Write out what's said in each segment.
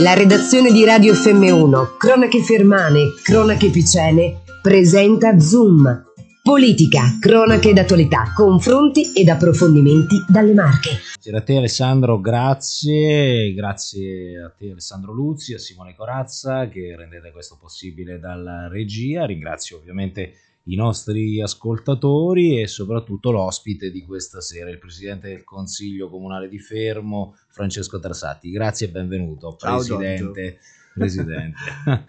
La redazione di Radio FM1, Cronache Fermane, Cronache Picene, presenta Zoom. Politica, cronache d'attualità, confronti ed approfondimenti dalle Marche. Buonasera a te Alessandro, grazie, grazie a te Alessandro Luzzi, a Simone Corazza che rendete questo possibile dalla regia, ringrazio ovviamente i nostri ascoltatori e soprattutto l'ospite di questa sera, il presidente del Consiglio Comunale di Fermo, Francesco Tarsatti. Grazie e benvenuto, Ciao, presidente. presidente.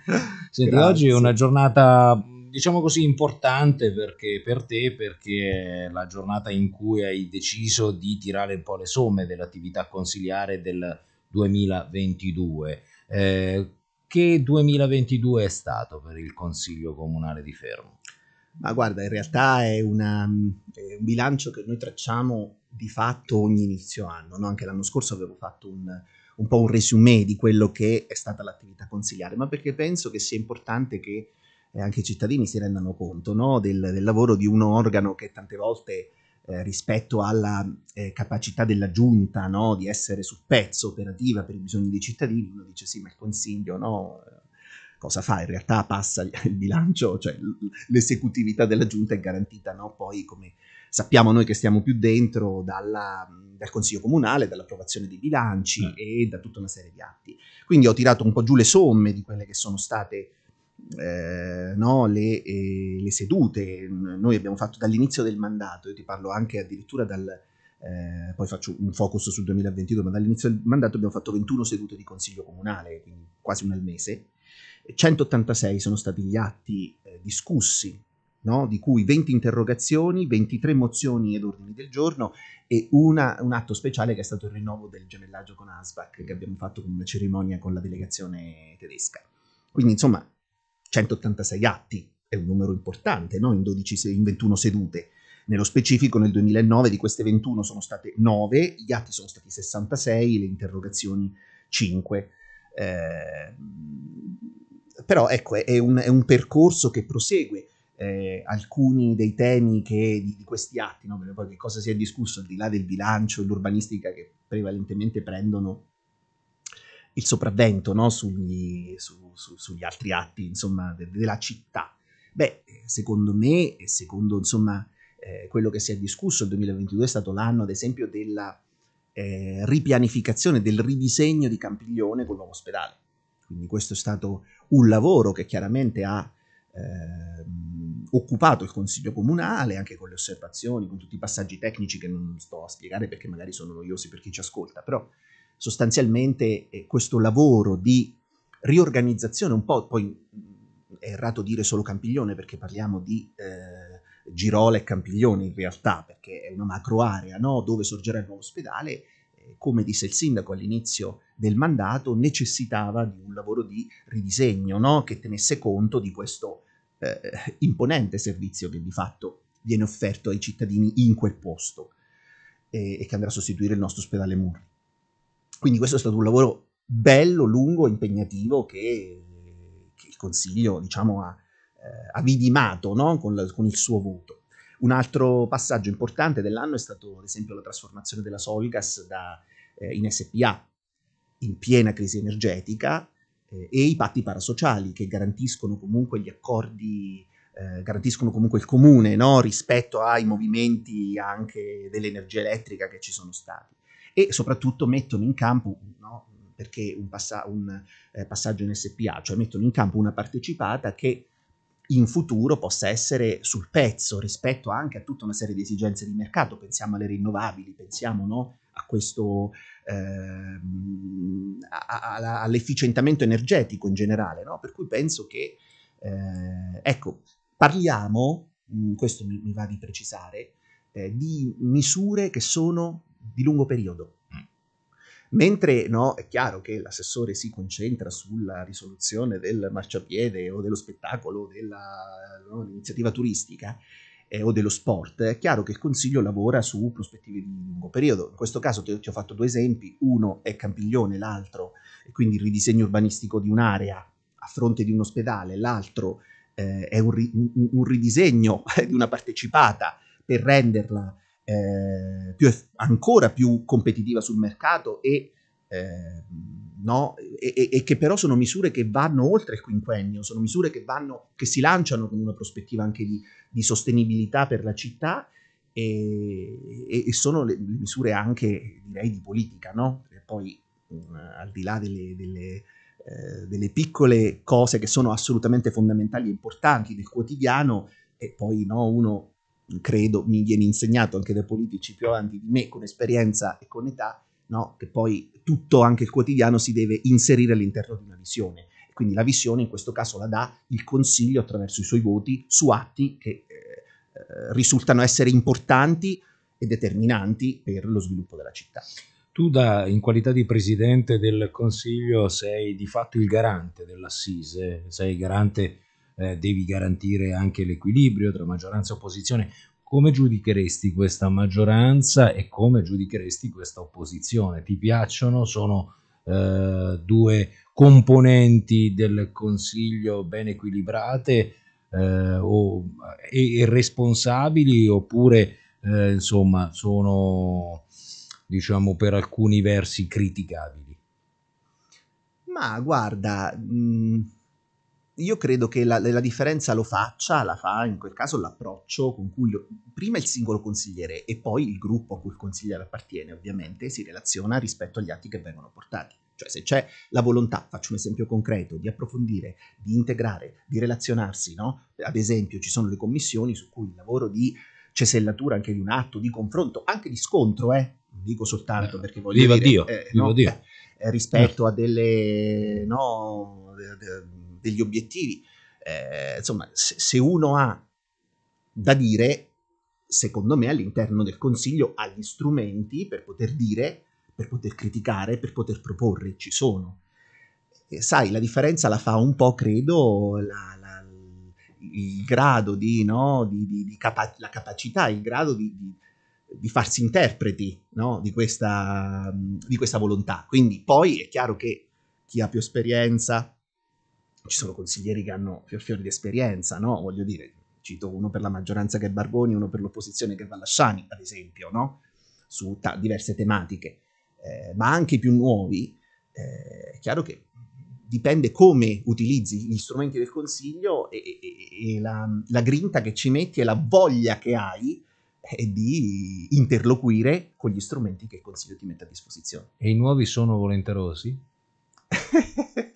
Senti, oggi è una giornata diciamo così importante perché, per te perché è la giornata in cui hai deciso di tirare un po' le somme dell'attività consiliare del 2022. Eh, che 2022 è stato per il Consiglio Comunale di Fermo? Ma guarda, in realtà è, una, mm, è un bilancio che noi tracciamo di fatto ogni inizio anno. No? Anche l'anno scorso avevo fatto un, un po' un resume di quello che è stata l'attività consigliare, ma perché penso che sia importante che eh, anche i cittadini si rendano conto no? del, del, lavoro di un organo che tante volte eh, rispetto alla eh, capacità della giunta no? di essere sul pezzo operativa per i bisogni dei cittadini, uno dice sì, ma il consiglio no? cosa fa? In realtà passa il bilancio, cioè l'esecutività della giunta è garantita no? poi come sappiamo noi che stiamo più dentro dalla, dal Consiglio Comunale, dall'approvazione dei bilanci mm. e da tutta una serie di atti. Quindi ho tirato un po' giù le somme di quelle che sono state eh, no, le, eh, le, sedute. Noi abbiamo fatto dall'inizio del mandato, io ti parlo anche addirittura dal... Eh, poi faccio un focus sul 2022, ma dall'inizio del mandato abbiamo fatto 21 sedute di Consiglio Comunale, quindi quasi una al mese 186 sono stati gli atti eh, discussi, no? di cui 20 interrogazioni, 23 mozioni ed ordini del giorno e una, un atto speciale che è stato il rinnovo del gemellaggio con Asbach che abbiamo fatto con una cerimonia con la delegazione tedesca. Quindi insomma 186 atti è un numero importante no? in, 12, in 21 sedute. Nello specifico nel 2009 di queste 21 sono state 9, gli atti sono stati 66, le interrogazioni 5. Eh, però ecco, è un, è un, percorso che prosegue. Eh, alcuni dei temi che, di, di, questi atti, no? poi che cosa si è discusso al di là del bilancio e l'urbanistica che prevalentemente prendono il sopravvento no? sugli, su, su, sugli, altri atti insomma, de, della città. Beh, secondo me e secondo insomma, eh, quello che si è discusso, il 2022 è stato l'anno ad esempio della eh, ripianificazione, del ridisegno di Campiglione con l'ospedale quindi questo è stato un lavoro che chiaramente ha eh, occupato il Consiglio Comunale, anche con le osservazioni, con tutti i passaggi tecnici che non sto a spiegare perché magari sono noiosi per chi ci ascolta, però sostanzialmente eh, questo lavoro di riorganizzazione, un po' poi è errato dire solo Campiglione perché parliamo di eh, Girola e Campiglione in realtà, perché è una macro area no? dove sorgerà il nuovo ospedale come disse il sindaco all'inizio del mandato, necessitava di un lavoro di ridisegno no? che tenesse conto di questo eh, imponente servizio che di fatto viene offerto ai cittadini in quel posto eh, e che andrà a sostituire il nostro ospedale Murri. Quindi questo è stato un lavoro bello, lungo, impegnativo che, che il Consiglio diciamo, ha, eh, ha vidimato no? con, la, con il suo voto. Un altro passaggio importante dell'anno è stato ad esempio la trasformazione della Solgas da, eh, in SPA in piena crisi energetica eh, e i patti parasociali che garantiscono comunque gli accordi eh, garantiscono comunque il comune no? rispetto ai movimenti anche dell'energia elettrica che ci sono stati e soprattutto mettono in campo no? perché un, passa- un eh, passaggio in SPA, cioè mettono in campo una partecipata che in futuro possa essere sul pezzo rispetto anche a tutta una serie di esigenze di mercato, pensiamo alle rinnovabili, pensiamo no, a questo, ehm, all'efficientamento energetico in generale, no? per cui penso che, eh, ecco, parliamo, mm, questo mi, mi va di precisare, eh, di misure che sono di lungo periodo, Mentre no, è chiaro che l'assessore si concentra sulla risoluzione del marciapiede o dello spettacolo o dell'iniziativa no, turistica eh, o dello sport, è chiaro che il Consiglio lavora su prospettive di lungo periodo. In questo caso ti, ti ho fatto due esempi, uno è Campiglione, l'altro è quindi il ridisegno urbanistico di un'area a fronte di un ospedale, l'altro eh, è un, ri- un ridisegno di una partecipata per renderla eh, più, ancora più competitiva sul mercato e, eh, no, e, e, che però sono misure che vanno oltre il quinquennio, sono misure che, vanno, che si lanciano con una prospettiva anche di, di sostenibilità per la città e, e sono le, le, misure anche direi di politica, no? Perché poi um, al di là delle, delle eh, delle piccole cose che sono assolutamente fondamentali e importanti del quotidiano e poi no, uno credo mi viene insegnato anche dai politici più avanti di me con esperienza e con età, no? che poi tutto, anche il quotidiano, si deve inserire all'interno di una visione. Quindi la visione in questo caso la dà il Consiglio attraverso i suoi voti su atti che eh, eh risultano essere importanti e determinanti per lo sviluppo della città. Tu da, in qualità di presidente del Consiglio sei di fatto il garante dell'assise, sei garante eh, devi garantire anche l'equilibrio tra maggioranza e opposizione. Come giudicheresti questa maggioranza e come giudicheresti questa opposizione? Ti piacciono? Sono eh, due componenti del Consiglio ben equilibrate eh, o, e, e, responsabili oppure eh, insomma sono diciamo per alcuni versi criticabili? Ma guarda, mh, io credo che la, la, differenza lo faccia, la fa in quel caso l'approccio con cui lo, prima il singolo consigliere e poi il gruppo a cui il consigliere appartiene ovviamente si relaziona rispetto agli atti che vengono portati. Cioè se c'è la volontà, faccio un esempio concreto, di approfondire, di integrare, di relazionarsi, no? Ad esempio ci sono le commissioni su cui il lavoro di cesellatura anche di un atto, di confronto, anche di scontro, eh? Non dico soltanto eh, perché voglio viva dire... Dio, eh, viva no? Dio. Eh, rispetto a delle... No, de, de, degli obiettivi. Eh, insomma, se, se uno ha da dire, secondo me, all'interno del Consiglio ha gli strumenti per poter dire, per poter criticare, per poter proporre, ci sono. E eh, sai, la differenza la fa un po', credo, la, la, il grado di, no, di, di, di capa- la capacità, il grado di, farsi interpreti no, questa, di, questa, volontà. Quindi poi è chiaro che chi ha più esperienza, ci sono consiglieri che hanno fior fiori di esperienza, no? Voglio dire, cito uno per la maggioranza che è Barboni, uno per l'opposizione che è Vallasciani, ad esempio, no? Su ta- diverse tematiche, eh, ma anche i più nuovi, eh, è chiaro che dipende come utilizzi gli strumenti del consiglio e, e, e la, la, grinta che ci metti e la voglia che hai eh, di interloquire con gli strumenti che il consiglio ti mette a disposizione. E i nuovi sono volenterosi?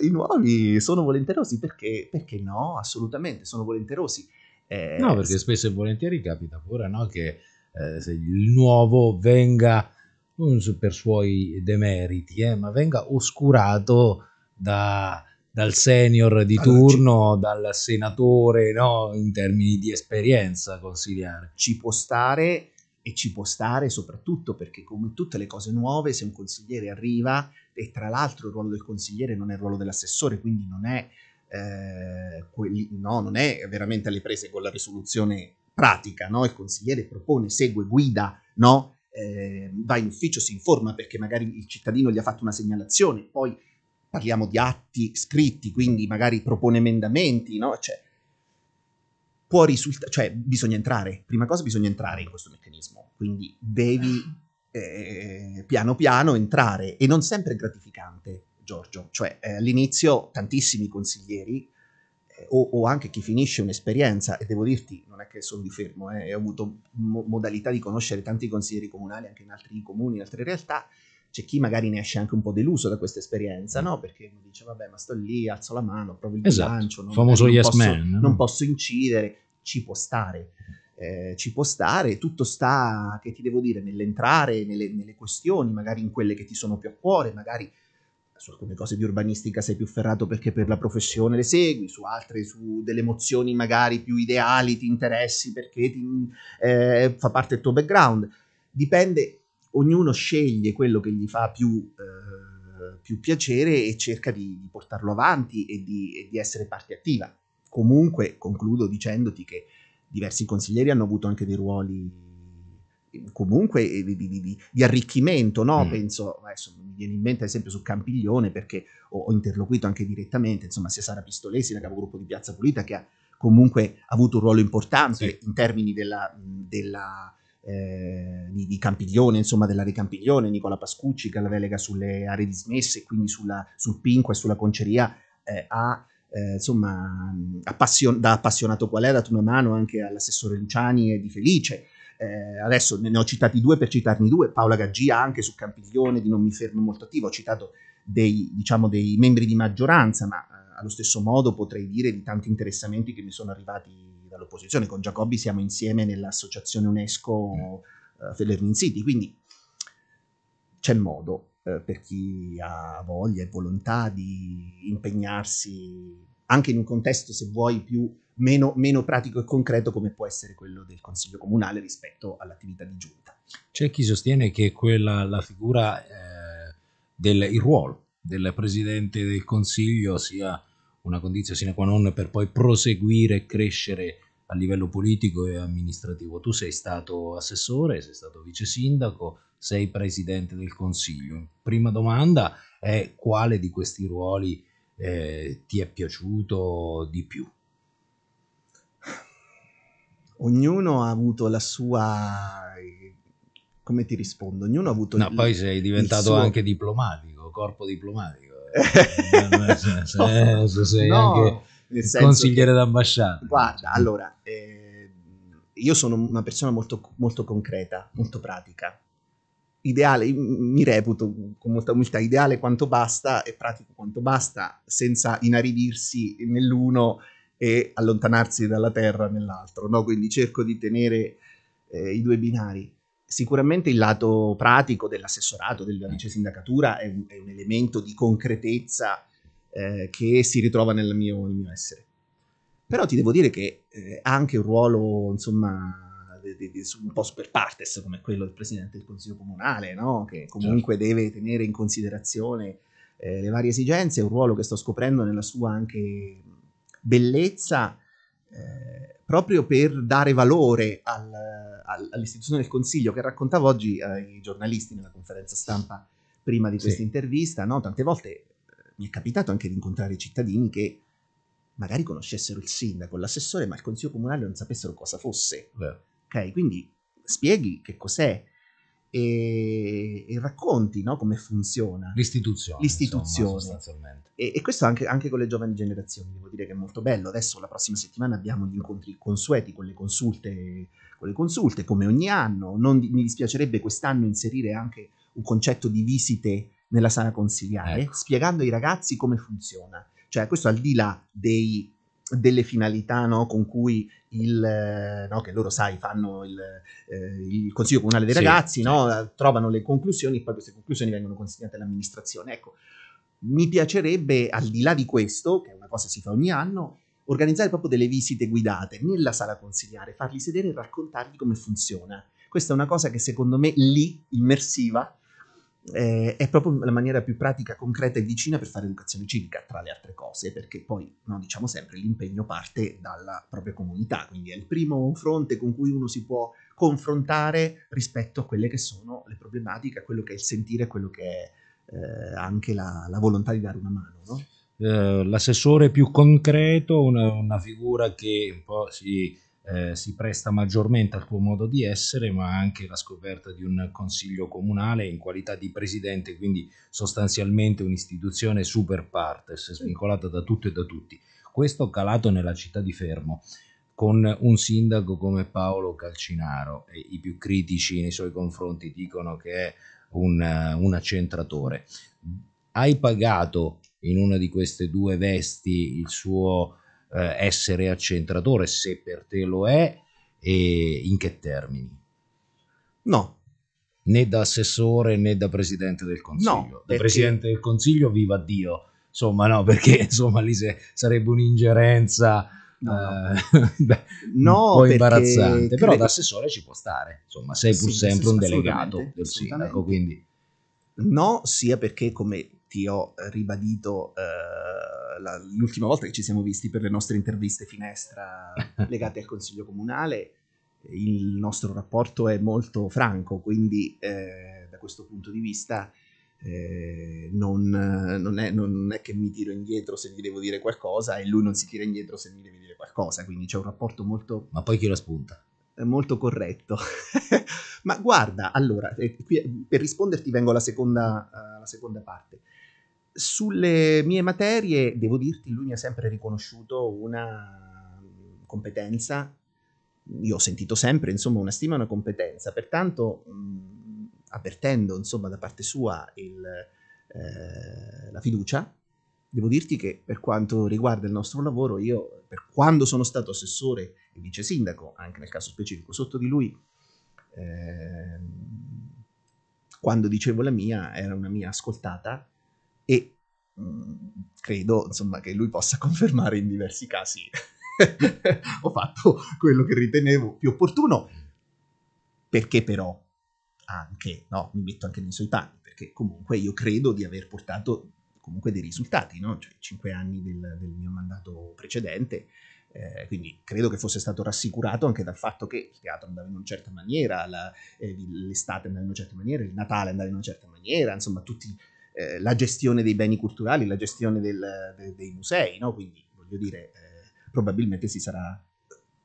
i nuovi sono volenterosi perché, perché no, assolutamente, sono volenterosi. Eh, no, perché spesso e volentieri capita pure no, che eh, il nuovo venga, non per suoi demeriti, eh, ma venga oscurato da, dal senior di allora, turno, ci... dal senatore, no, in termini di esperienza consigliare. Ci può stare e ci può stare soprattutto perché come tutte le cose nuove se un consigliere arriva e tra l'altro il ruolo del consigliere non è il ruolo dell'assessore quindi non è, eh, quelli, no, non è veramente alle prese con la risoluzione pratica no? il consigliere propone, segue, guida no? eh, va in ufficio, si informa perché magari il cittadino gli ha fatto una segnalazione poi parliamo di atti scritti quindi magari propone emendamenti no? cioè, può risultare, cioè bisogna entrare, prima cosa bisogna entrare in questo meccanismo, quindi devi eh, piano piano entrare e non sempre è gratificante, Giorgio, cioè eh, all'inizio tantissimi consiglieri eh, o, o, anche chi finisce un'esperienza, e devo dirti, non è che sono di fermo, eh, ho avuto mo- modalità di conoscere tanti consiglieri comunali anche in altri comuni, in altre realtà, c'è chi magari ne esce anche un po' deluso da questa esperienza, mm. no? Perché dice, vabbè, ma sto lì, alzo la mano, provo il esatto. bilancio, non, famoso non, yes posso, man, no? non posso incidere, ci può stare. Eh, ci può stare, tutto sta, che ti devo dire, nell'entrare nelle, nelle questioni, magari in quelle che ti sono più a cuore, magari su alcune cose di urbanistica sei più ferrato perché per la professione le segui, su altre, su delle emozioni magari più ideali ti interessi perché ti, eh, fa parte del tuo background. Dipende ognuno sceglie quello che gli fa più, eh, più piacere e cerca di, di portarlo avanti e di, e di, essere parte attiva. Comunque concludo dicendoti che diversi consiglieri hanno avuto anche dei ruoli eh, comunque eh, di, di, di arricchimento, no? Mm. Penso, adesso mi viene in mente ad esempio su Campiglione perché ho, ho interloquito anche direttamente, insomma, sia Sara Pistolesi, la capogruppo di Piazza Pulita, che ha comunque avuto un ruolo importante sì. in termini della, della eh, di, di, Campiglione, insomma della Ricampiglione, Nicola Pascucci che ha la delega sulle aree dismesse, quindi sulla, sul Pinco e sulla Conceria, eh, ha eh, insomma appassion- da appassionato qual è ha dato una mano anche all'assessore Luciani e di Felice. Eh, adesso ne ho citati due per citarne due, Paola Gaggia anche su Campiglione di Non mi fermo molto attivo, ho citato dei, diciamo, dei membri di maggioranza, ma eh, allo stesso modo potrei dire di tanti interessamenti che mi sono arrivati all'opposizione, con Giacobbi siamo insieme nell'associazione UNESCO mm. Eh, Federmin City, quindi c'è modo eh, per chi ha voglia e volontà di impegnarsi anche in un contesto, se vuoi, più, meno, meno, pratico e concreto come può essere quello del Consiglio Comunale rispetto all'attività di giunta. C'è chi sostiene che quella, la figura, eh, del, il ruolo del Presidente del Consiglio sia una condizione sine qua non per poi proseguire e crescere a livello politico e amministrativo. Tu sei stato assessore, sei stato vice sindaco, sei presidente del consiglio. Prima domanda è quale di questi ruoli eh, ti è piaciuto di più? Ognuno ha avuto la sua... come ti rispondo? Ognuno ha avuto... No, il, poi sei diventato suo... anche diplomatico, corpo diplomatico. Eh, no, no, sei, sei no. anche nel senso consigliere d'ambasciata. Guarda, diciamo. allora, eh, io sono una persona molto, molto concreta, molto pratica. Ideale, mi reputo con molta umiltà ideale quanto basta e pratico quanto basta, senza inaridirsi nell'uno e allontanarsi dalla terra nell'altro. No? Quindi cerco di tenere eh, i due binari sicuramente il lato pratico dell'assessorato, della vice sindacatura è un, è un, elemento di concretezza eh, che si ritrova nel mio, nel mio, essere. Però ti devo dire che eh, ha anche un ruolo, insomma, di, di, di, un po' super partes, come quello del presidente del consiglio comunale, no? che comunque certo. deve tenere in considerazione eh, le varie esigenze, è un ruolo che sto scoprendo nella sua anche bellezza, eh, proprio per dare valore al, al, all'istituzione del consiglio che raccontavo oggi ai eh, giornalisti nella conferenza stampa prima di questa sì. intervista, no? tante volte mi è capitato anche di incontrare cittadini che magari conoscessero il sindaco, l'assessore, ma il consiglio comunale non sapessero cosa fosse. Beh. Ok, quindi spieghi che cos'è e, e racconti no, come funziona l'istituzione. l'istituzione. Insomma, sostanzialmente. E, e questo anche, anche, con le giovani generazioni, devo dire che è molto bello. Adesso la prossima settimana abbiamo gli incontri consueti con le consulte, con le consulte come ogni anno. Non, mi dispiacerebbe quest'anno inserire anche un concetto di visite nella sana consigliare, ecco. spiegando ai ragazzi come funziona. Cioè, questo al di là dei, delle finalità no, con cui il, no, che loro sai fanno il, eh, il Consiglio Comunale dei sì, Ragazzi, no, eh, trovano le conclusioni e poi queste conclusioni vengono consegnate all'amministrazione. Ecco, mi piacerebbe, al di là di questo, che è una cosa che si fa ogni anno, organizzare proprio delle visite guidate nella sala consigliare, farli sedere e raccontargli come funziona. Questa è una cosa che secondo me lì, immersiva, eh, è proprio la maniera più pratica, concreta e vicina per fare educazione civica, tra le altre cose, perché poi, no, diciamo sempre, l'impegno parte dalla propria comunità, quindi è il primo fronte con cui uno si può confrontare rispetto a quelle che sono le problematiche, a quello che è il sentire, a quello che è eh, anche la, la, volontà di dare una mano. No? Eh, l'assessore più concreto, una, una figura che un po' si eh, si presta maggiormente al tuo modo di essere, ma anche la scoperta di un consiglio comunale in qualità di presidente, quindi sostanzialmente un'istituzione super partes, svincolata da tutto e da tutti. Questo calato nella città di Fermo con un sindaco come Paolo Calcinaro e i più critici nei suoi confronti dicono che è un, eh, un accentratore. Hai pagato in una di queste due vesti il suo eh, essere accentratore, se per te lo è e in che termini? No. Né da assessore né da presidente del consiglio. No, perché... Da presidente del consiglio, viva Dio. Insomma, no, perché insomma lì se, sarebbe un'ingerenza no, no. Eh, beh, no un po' imbarazzante. Credo... Però da assessore ci può stare. Insomma, sei pur sì, sempre un delegato del sindaco. Quindi... No, sia perché, come ti ho ribadito eh, la, l'ultima volta che ci siamo visti per le nostre interviste finestra legate al Consiglio Comunale, il nostro rapporto è molto franco, quindi eh, da questo punto di vista eh, non, non, è, non, è, che mi tiro indietro se gli devo dire qualcosa e lui non si tira indietro se mi deve dire qualcosa, quindi c'è un rapporto molto... Ma poi chi lo spunta? Eh, molto corretto. Ma guarda, allora, eh, per risponderti vengo alla seconda, alla seconda parte sulle mie materie, devo dirti, lui mi ha sempre riconosciuto una competenza, io ho sentito sempre, insomma, una stima e una competenza, pertanto mh, avvertendo, insomma, da parte sua il, eh, la fiducia, devo dirti che per quanto riguarda il nostro lavoro, io, per quando sono stato assessore e vice sindaco, anche nel caso specifico, sotto di lui, eh, quando dicevo la mia, era una mia ascoltata, e mh, mm, credo insomma, che lui possa confermare in diversi casi ho fatto quello che ritenevo più opportuno perché però anche, no, mi metto anche nei suoi panni, perché comunque io credo di aver portato comunque dei risultati, no? cioè cinque anni del, del mio mandato precedente, eh, quindi credo che fosse stato rassicurato anche dal fatto che il teatro andava in una certa maniera, la, eh, l'estate andava in una certa maniera, il Natale andava in una certa maniera, insomma tutti eh, la gestione dei beni culturali, la gestione del, de, dei musei, no? quindi voglio dire, eh, probabilmente si sarà,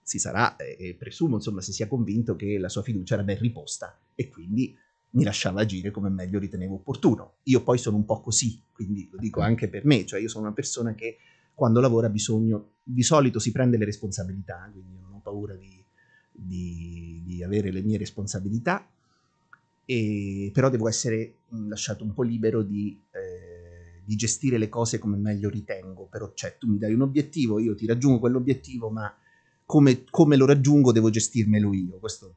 si sarà eh, presumo insomma, si sia convinto che la sua fiducia era ben riposta e quindi mi lasciava agire come meglio ritenevo opportuno. Io poi sono un po' così, quindi lo dico mm. anche per me, cioè io sono una persona che quando lavora ha bisogno, di solito si prende le responsabilità, quindi non ho paura di, di, di avere le mie responsabilità, e, però devo essere lasciato un po' libero di, eh, di, gestire le cose come meglio ritengo, però cioè tu mi dai un obiettivo, io ti raggiungo quell'obiettivo, ma come, come lo raggiungo devo gestirmelo io, questo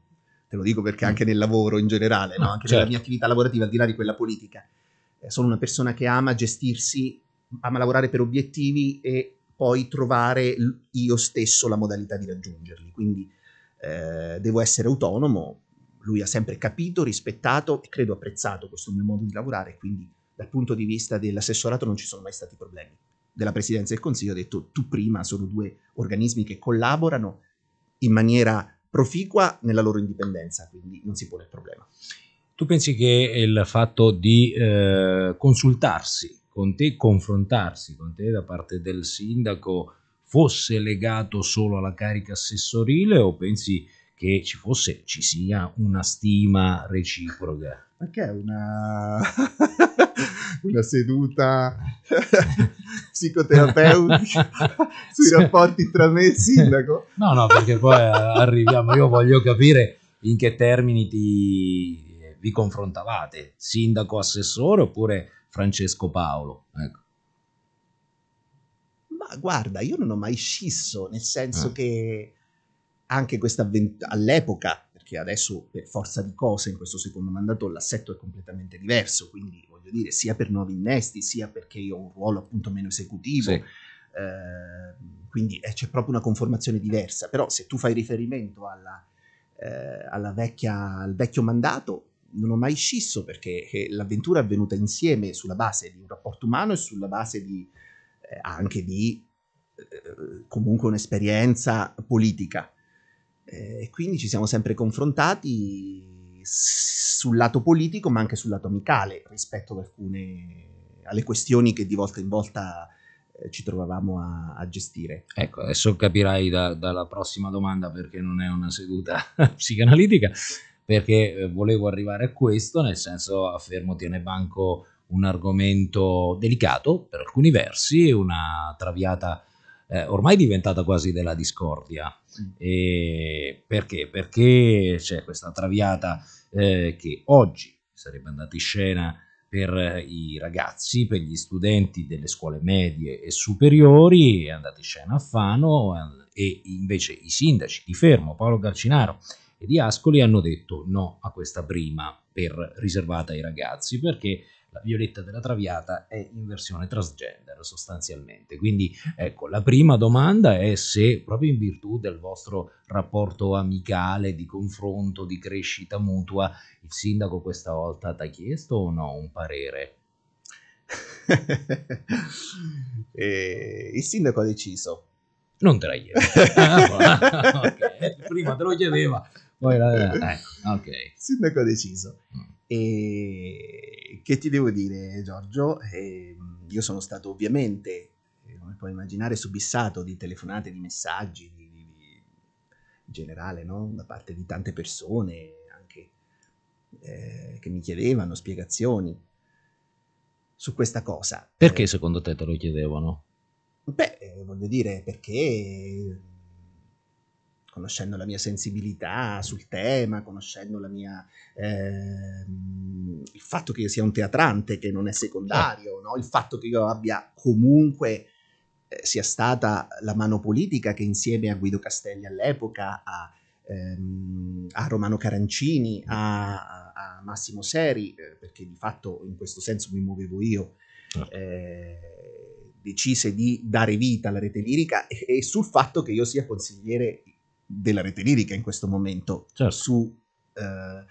te lo dico perché mm. anche nel lavoro in generale, no? Mm, anche certo. nella mia attività lavorativa, al di là di quella politica, eh, sono una persona che ama gestirsi, ama lavorare per obiettivi e poi trovare io stesso la modalità di raggiungerli, quindi eh, devo essere autonomo, lui ha sempre capito, rispettato e credo apprezzato questo mio modo di lavorare, quindi dal punto di vista dell'assessorato non ci sono mai stati problemi. Della Presidenza del Consiglio ho detto tu prima, sono due organismi che collaborano in maniera proficua nella loro indipendenza, quindi non si pone il problema. Tu pensi che il fatto di eh, consultarsi con te, confrontarsi con te da parte del sindaco fosse legato solo alla carica assessorile o pensi che ci fosse, ci sia una stima reciproca. Perché una, una seduta psicoterapeutica sui rapporti tra me e il sindaco? No, no, perché poi arriviamo, io voglio capire in che termini ti, vi confrontavate, sindaco assessore oppure Francesco Paolo? Ecco. Ma guarda, io non ho mai scisso, nel senso ah. che anche questa avvent- all'epoca, perché adesso per forza di cose in questo secondo mandato l'assetto è completamente diverso, quindi voglio dire sia per nuovi innesti, sia perché io ho un ruolo appunto meno esecutivo, sì. eh, quindi eh, c'è proprio una conformazione diversa, però se tu fai riferimento alla, eh, alla vecchia, al vecchio mandato non ho mai scisso perché eh, l'avventura è avvenuta insieme sulla base di un rapporto umano e sulla base di, eh, anche di eh, comunque un'esperienza politica eh, e quindi ci siamo sempre confrontati sul lato politico ma anche sul lato amicale rispetto ad alcune alle questioni che di volta in volta eh, ci trovavamo a, a gestire. Ecco, adesso capirai da, dalla prossima domanda perché non è una seduta psicanalitica, perché eh, volevo arrivare a questo, nel senso affermo tiene banco un argomento delicato per alcuni versi, una traviata eh, ormai è diventata quasi della discordia. Mm. E perché? Perché c'è questa traviata eh, che oggi sarebbe andata in scena per i ragazzi, per gli studenti delle scuole medie e superiori, è andata in scena a Fano eh, e invece i sindaci di Fermo, Paolo Garcinaro e di Ascoli hanno detto no a questa prima per riservata ai ragazzi perché la Violetta della Traviata è in versione transgender sostanzialmente. Quindi ecco, la prima domanda è se proprio in virtù del vostro rapporto amicale, di confronto, di crescita mutua, il sindaco questa volta ti ha chiesto o no un parere? eh, il sindaco ha deciso. Non te la chiesto. Ah, okay. Prima te lo chiedeva. Poi la... ecco, okay. Il sindaco ha deciso. Mm. E che ti devo dire, Giorgio? Eh, io sono stato ovviamente, eh, come puoi immaginare, subissato di telefonate, di messaggi, di, di, di, in generale, no? da parte di tante persone anche eh, che mi chiedevano spiegazioni su questa cosa. Perché eh, secondo te te lo chiedevano? Beh, eh, voglio dire, perché conoscendo la mia sensibilità sul tema, conoscendo mia, eh, il fatto che io sia un teatrante, che non è secondario, no? il fatto che io abbia comunque eh, sia stata la mano politica che insieme a Guido Castelli all'epoca, a, ehm, a Romano Carancini, a, a Massimo Seri, eh, perché di fatto in questo senso mi muovevo io, ah. eh, decise di dare vita alla rete lirica e sul fatto che io sia consigliere della rete lirica in questo momento certo. su, eh,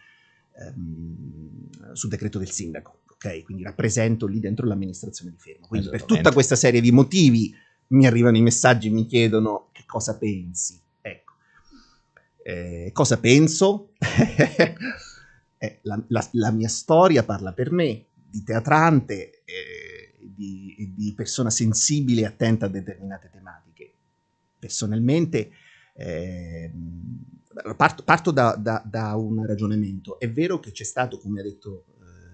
ehm, su decreto del sindaco. Okay? Quindi rappresento lì dentro l'amministrazione di Fermo. Quindi per tutta questa serie di motivi mi arrivano i messaggi, mi chiedono che cosa pensi. Ecco. Eh, cosa penso? eh, la, la, la, mia storia parla per me, di teatrante, eh, di, di persona sensibile e attenta a determinate tematiche. Personalmente eh, parto, parto da, da, da, un ragionamento. È vero che c'è stato, come ha detto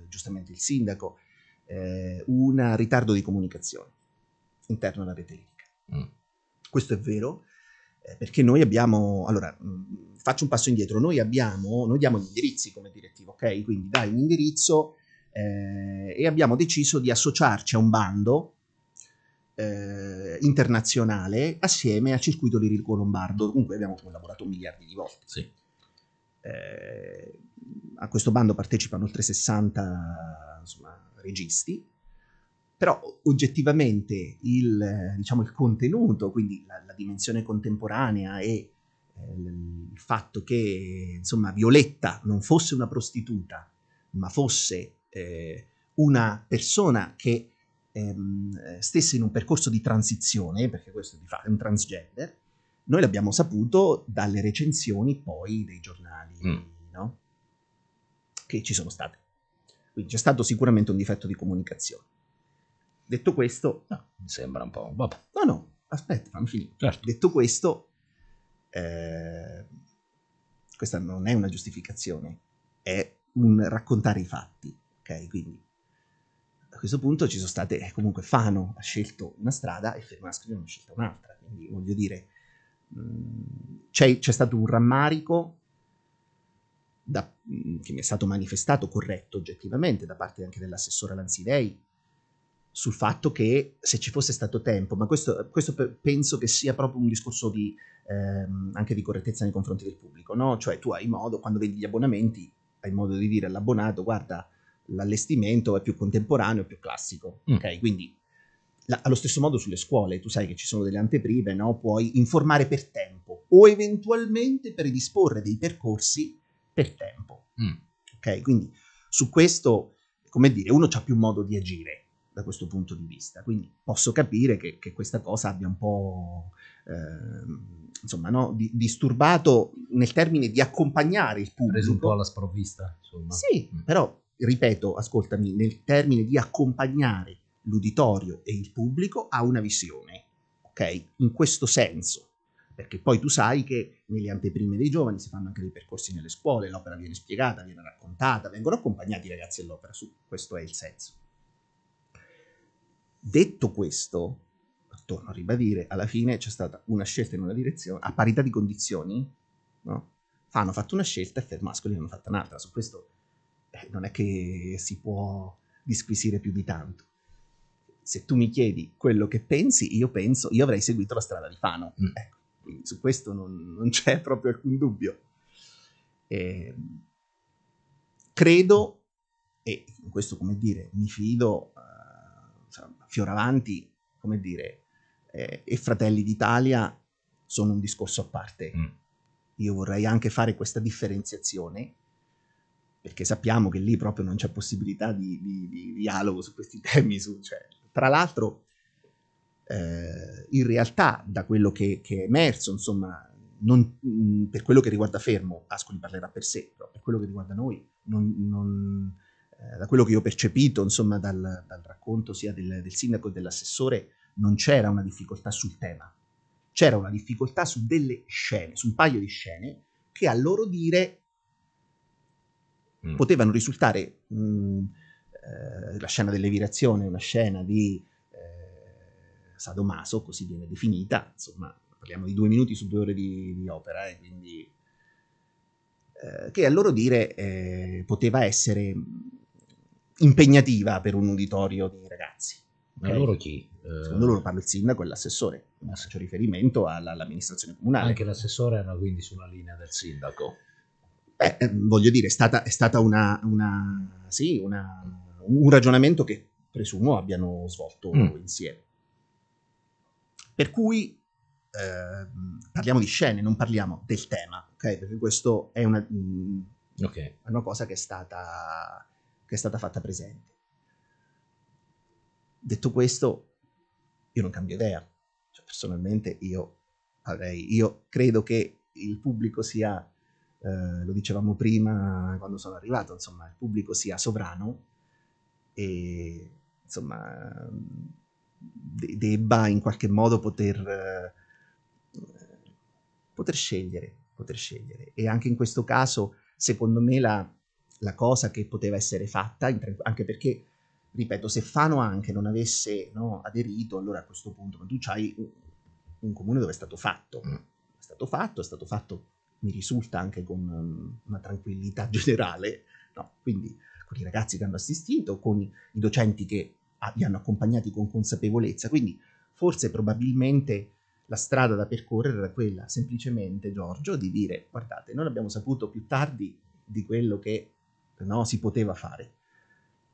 eh, giustamente il sindaco, eh, un ritardo di comunicazione interno alla rete litica. Mm. Questo è vero eh, perché noi abbiamo, allora mh, mm, faccio un passo indietro, noi abbiamo, noi diamo gli indirizzi come direttivo, ok? Quindi dai un indirizzo eh, e abbiamo deciso di associarci a un bando eh, internazionale assieme al circuito lirico lombardo, con cui abbiamo collaborato miliardi di volte. Sì. Eh, a questo bando partecipano oltre 60 insomma, registi, però oggettivamente il, diciamo, il contenuto, quindi la, la, dimensione contemporanea e eh, il fatto che insomma, Violetta non fosse una prostituta, ma fosse eh, una persona che ehm, eh, stesse in un percorso di transizione, perché questo di fatto è un transgender, noi l'abbiamo saputo dalle recensioni poi dei giornali, mm. no? Che ci sono state. Quindi c'è stato sicuramente un difetto di comunicazione. Detto questo... No, ah, mi sembra un po'... Vabbè. No, no, aspetta, fammi finire. Certo. Detto questo, eh, questa non è una giustificazione, è un raccontare i fatti, ok? Quindi a questo punto ci sono state, eh, comunque Fano ha scelto una strada e Fermascri ne ha scelta un'altra, quindi voglio dire, mm, c'è, c'è stato un rammarico da, mm, che mi è stato manifestato corretto oggettivamente da parte anche dell'assessore Lanzidei sul fatto che se ci fosse stato tempo, ma questo, questo penso che sia proprio un discorso di, ehm, anche di correttezza nei confronti del pubblico, no? cioè tu hai modo, quando vedi gli abbonamenti, hai modo di dire all'abbonato guarda l'allestimento è più contemporaneo, più classico. Mm. Okay? Quindi la, allo stesso modo sulle scuole, tu sai che ci sono delle anteprime, no? puoi informare per tempo o eventualmente predisporre dei percorsi per tempo. Mm. Okay? Quindi su questo, come dire, uno ha più modo di agire da questo punto di vista. Quindi posso capire che, che questa cosa abbia un po' eh, insomma, no? di, disturbato nel termine di accompagnare il pubblico. Preso un po' alla sprovvista. Insomma. Sì, mm. però ripeto, ascoltami, nel termine di accompagnare l'uditorio e il pubblico a una visione, ok? In questo senso, perché poi tu sai che nelle anteprime dei giovani si fanno anche dei percorsi nelle scuole, l'opera viene spiegata, viene raccontata, vengono accompagnati i ragazzi all'opera, su questo è il senso. Detto questo, torno a ribadire, alla fine c'è stata una scelta in una direzione, a parità di condizioni, no? hanno fatto una scelta e Fermascoli hanno fatto un'altra, su questo eh, non è che si può disquisire più di tanto. Se tu mi chiedi quello che pensi, io penso, io avrei seguito la strada di Fano. Mm. Ecco, quindi su questo non, non, c'è proprio alcun dubbio. Eh, credo, e in questo come dire, mi fido, uh, eh, Fioravanti, come dire, eh, e Fratelli d'Italia sono un discorso a parte. Mm. Io vorrei anche fare questa differenziazione perché sappiamo che lì proprio non c'è possibilità di, di, di dialogo su questi temi. Su, cioè, tra l'altro, eh, in realtà, da quello che, che è emerso, insomma, non, mh, mm, per quello che riguarda Fermo, Ascoli parlerà per sé, però per quello che riguarda noi, non, non, eh, da quello che io ho percepito, insomma, dal, dal racconto sia del, del sindaco che dell'assessore, non c'era una difficoltà sul tema, c'era una difficoltà su delle scene, su un paio di scene che a loro dire mm. potevano risultare mh, mm, eh, la scena dell'evirazione, una scena di eh, sadomaso, così viene definita, insomma parliamo di due minuti su due ore di, di opera, eh, quindi, eh, che a loro dire eh, poteva essere mm, impegnativa per un uditorio di ragazzi. Ma loro chi? Eh, Secondo loro parla il sindaco e l'assessore, ma faccio riferimento alla, all'amministrazione comunale. Anche l'assessore era quindi sulla linea del sindaco. Beh, eh, voglio dire, è stata, è stata una, una, sì, una, un ragionamento che presumo abbiano svolto mm. insieme. Per cui eh, parliamo di scene, non parliamo del tema, ok? Perché questo è una, mm, okay. una cosa che è, stata, che è stata fatta presente. Detto questo, io non cambio idea. Cioè, personalmente io avrei, io credo che il pubblico sia eh, lo dicevamo prima quando sono arrivato, insomma, il pubblico sia sovrano e insomma de- debba in qualche modo poter, eh, poter, scegliere, poter scegliere. E anche in questo caso, secondo me, la, la cosa che poteva essere fatta, anche perché ripeto, se Fano anche non avesse no, aderito, allora a questo punto, ma tu hai un, un comune dove è stato fatto, è stato fatto, è stato fatto mi risulta anche con una tranquillità generale, no? quindi con i ragazzi che hanno assistito, con i docenti che li hanno accompagnati con consapevolezza, quindi forse probabilmente la strada da percorrere era quella semplicemente, Giorgio, di dire guardate, noi abbiamo saputo più tardi di quello che no, si poteva fare.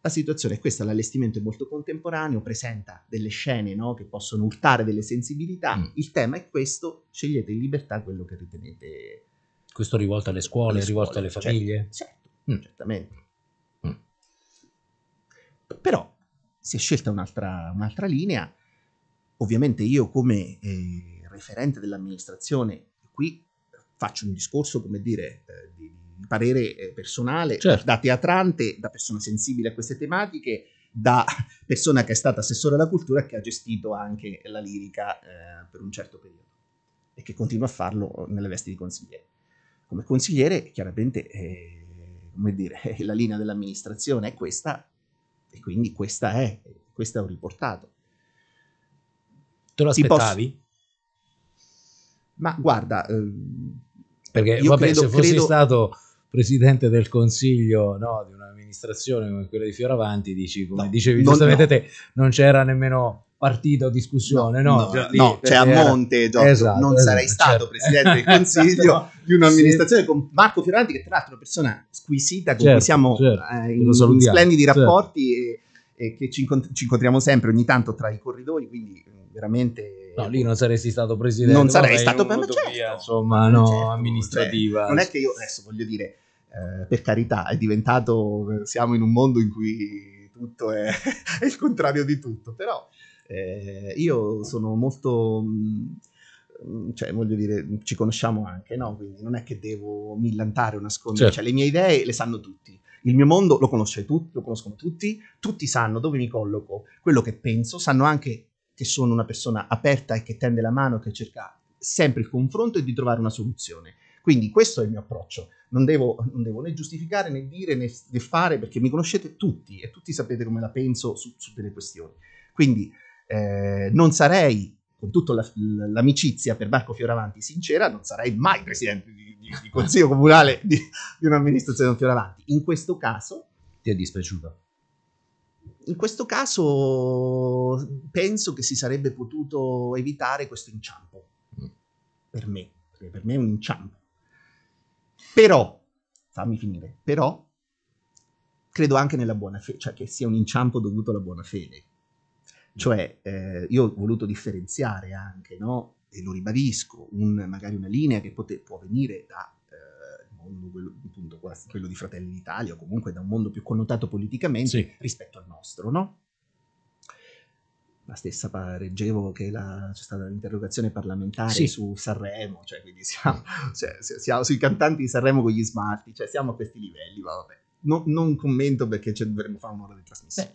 La situazione è questa, l'allestimento è molto contemporaneo, presenta delle scene no, che possono urtare delle sensibilità, mm. il tema è questo, scegliete in libertà quello che ritenete questo rivolto alle scuole, alle rivolto scuole, alle certo. famiglie? Certo, mm. certamente. Mm. Però si è scelta un'altra, un'altra linea. Ovviamente io come eh, referente dell'amministrazione, qui faccio un discorso, come dire, eh, di, parere eh, personale, certo. da teatrante, da persona sensibile a queste tematiche, da persona che è stata assessore alla cultura e che ha gestito anche la lirica eh, per un certo periodo e che continua a farlo nelle vesti di consigliere come consigliere chiaramente eh, come dire, la linea dell'amministrazione è questa e quindi questa è, questa ho riportato. Te lo aspettavi? Ma guarda, ehm, perché vabbè, credo, se fossi credo... stato presidente del consiglio no, di un'amministrazione come quella di Fioravanti, dici come no, dicevi giustamente no. te, non c'era nemmeno partito o discussione, no? No, no cioè, cioè a monte, Giorgio, esatto, non esatto, sarei stato certo. presidente del consiglio esatto, di un'amministrazione sì. con Marco Fioranti, che tra l'altro è una persona squisita, con certo, cui siamo certo, eh, in, in, splendidi certo. rapporti e, e che ci, incont- ci, incontriamo sempre ogni tanto tra i corridoi, quindi veramente... No, lì non saresti stato presidente. Non sarei stato per certo. insomma, no, eh, certo, amministrativa. Cioè, non è che io adesso voglio dire... Eh, per carità, è diventato. Eh, siamo in un mondo in cui tutto è, è il contrario di tutto, però eh, io sono molto... Mm, mm, cioè, voglio dire, ci conosciamo anche, no? Quindi non è che devo millantare o nascondere. Certo. Cioè, le mie idee le sanno tutti. Il mio mondo lo, conosce tutti, lo conoscono tutti, tutti sanno dove mi colloco, quello che penso, sanno anche che sono una persona aperta e che tende la mano, che cerca sempre il confronto e di trovare una soluzione. Quindi questo è il mio approccio. Non devo, non devo né giustificare né dire né, né, fare perché mi conoscete tutti e tutti sapete come la penso su, su delle questioni. Quindi eh, non sarei, con tutta la, l'amicizia per Marco Fioravanti sincera, non sarei mai presidente di, di, di consiglio comunale di, di un'amministrazione Fioravanti. In questo caso... Ti è dispiaciuto? In questo caso penso che si sarebbe potuto evitare questo inciampo. Mm. Per me, perché per me è un inciampo. Però, fammi finire, però credo anche nella buona fede, cioè che sia un inciampo dovuto alla buona fede cioè, eh, io ho voluto differenziare anche, no? e lo ribadisco, un, magari una linea che pote, può venire da eh, mondo, quello, appunto, quello di Fratelli d'Italia, o comunque da un mondo più connotato politicamente sì. rispetto al nostro, no? La stessa reggevo che la, c'è stata l'interrogazione parlamentare sì. su Sanremo, cioè quindi siamo, cioè, siamo, sui cantanti di Sanremo con gli smarti, cioè siamo a questi livelli, ma vabbè. No, non commento perché cioè, dovremmo fare un'ora di trasmissione. Beh,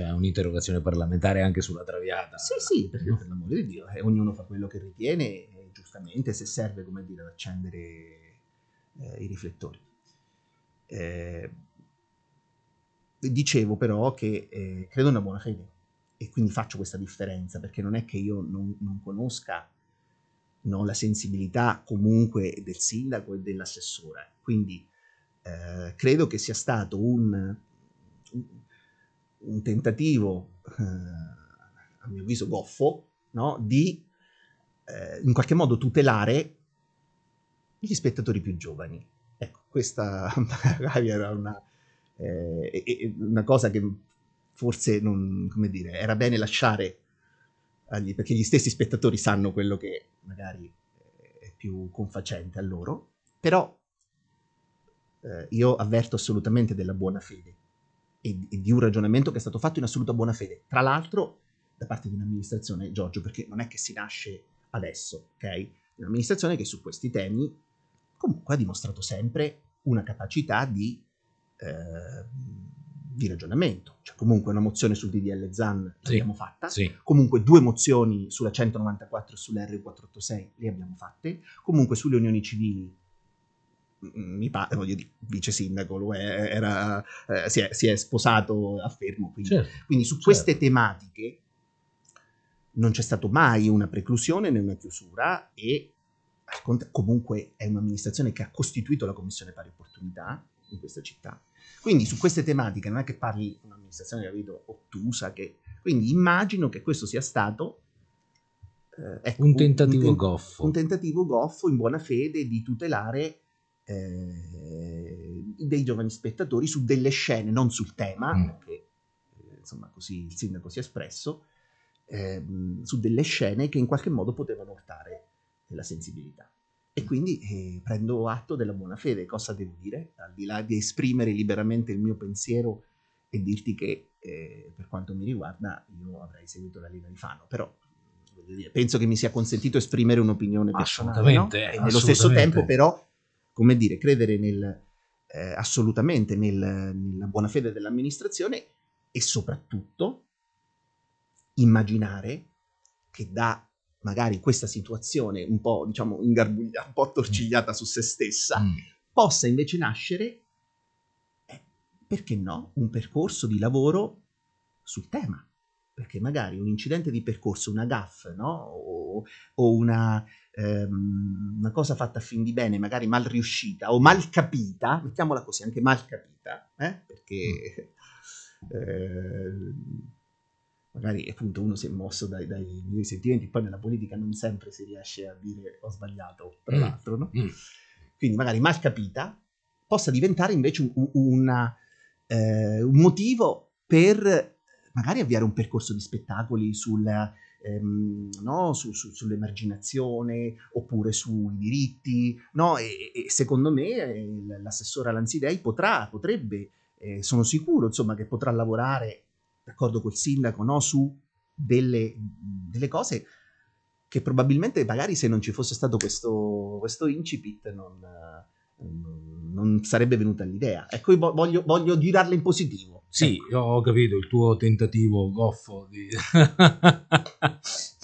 c'è un'interrogazione parlamentare anche sulla traviata. Sì, sì, perché no? per l'amore di Dio, eh, ognuno fa quello che ritiene, eh, giustamente, se serve, come dire, ad accendere eh, i riflettori. Eh, dicevo però che eh, credo in una buona fede e quindi faccio questa differenza perché non è che io non, non conosca no, la sensibilità comunque del sindaco e dell'assessore, quindi eh, credo che sia stato un, un un tentativo, eh, a mio avviso goffo, no? di eh, in qualche modo tutelare gli spettatori più giovani. Ecco, questa era una, eh, una cosa che forse non, come dire, era bene lasciare agli, perché gli stessi spettatori sanno quello che magari eh, è più confacente a loro, però eh, io avverto assolutamente della buona fede e di un ragionamento che è stato fatto in assoluta buona fede. Tra l'altro, da parte di un'amministrazione, Giorgio, perché non è che si nasce adesso, ok? Un'amministrazione che su questi temi comunque ha dimostrato sempre una capacità di, eh, di ragionamento. Cioè, comunque una mozione sul DDL ZAN l'abbiamo sì, fatta, sì. comunque due mozioni sulla 194 e sull'R486 le abbiamo fatte, comunque sulle unioni civili Mm, mi pare, voglio dire, vice sindaco, lo era, eh, si, è, si, è, sposato a Fermo. Quindi, certo, quindi su queste certo. tematiche non c'è stata mai una preclusione né una chiusura e comunque è un'amministrazione che ha costituito la Commissione Pari Opportunità in questa città. Quindi su queste tematiche non è che parli un'amministrazione, capito, ottusa, che... quindi immagino che questo sia stato eh, ecco, un, tentativo un, un, goffo. un tentativo goffo in buona fede di tutelare eh, dei giovani spettatori su delle scene, non sul tema, mm. perché eh, insomma così il sindaco si è espresso, eh, su delle scene che in qualche modo potevano urtare la sensibilità. E mm. quindi eh, prendo atto della buona fede, cosa devo dire? Al di là di esprimere liberamente il mio pensiero e dirti che eh, per quanto mi riguarda io avrei seguito la linea di Fano, però penso che mi sia consentito esprimere un'opinione personale. No? E nello stesso tempo però come dire, credere nel, eh, assolutamente nel, nella buona fede dell'amministrazione e soprattutto immaginare che da magari questa situazione un po', diciamo, ingarbugliata, un po' attorcigliata su se stessa, mm. possa invece nascere, eh, perché no, un percorso di lavoro sul tema perché magari un incidente di percorso, una gaffa no? o, o una, ehm, una, cosa fatta a fin di bene, magari mal riuscita o mal capita, mettiamola così, anche mal capita, eh? perché mm. eh, magari appunto uno si è mosso dai, dai, miei sentimenti, poi nella politica non sempre si riesce a dire ho sbagliato, tra mm. l'altro, no? Mm. quindi magari mal capita possa diventare invece un, un, una, eh, un motivo per magari avviare un percorso di spettacoli sul, ehm, no, su, su, sull'emarginazione oppure sui diritti. No? E, e secondo me l'assessore Lanzidei potrà, potrebbe, eh, sono sicuro insomma, che potrà lavorare d'accordo col sindaco no, su delle, delle cose che probabilmente magari se non ci fosse stato questo, questo incipit non, non sarebbe venuta l'idea. Ecco, voglio, voglio girarla in positivo. Sì, ecco. ho capito il tuo tentativo goffo di,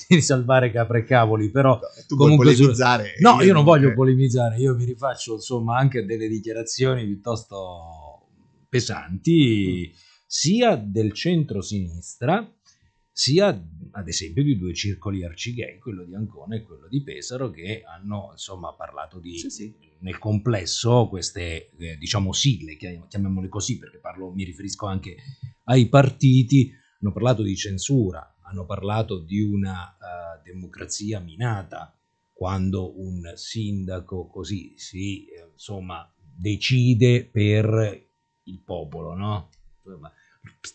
di salvare capre e cavoli, però tu comunque polemizzare. Su... No, io, non voglio che... polemizzare, io mi rifaccio insomma anche delle dichiarazioni piuttosto pesanti mm. sia del centro-sinistra sia ad esempio di due circoli arcighei, quello di Ancona e quello di Pesaro, che hanno insomma parlato di, sì, sì. nel complesso queste eh, diciamo sigle, chiamiamole così perché parlo, mi riferisco anche ai partiti, hanno parlato di censura, hanno parlato di una uh, democrazia minata quando un sindaco così si eh, insomma decide per il popolo, no? Insomma,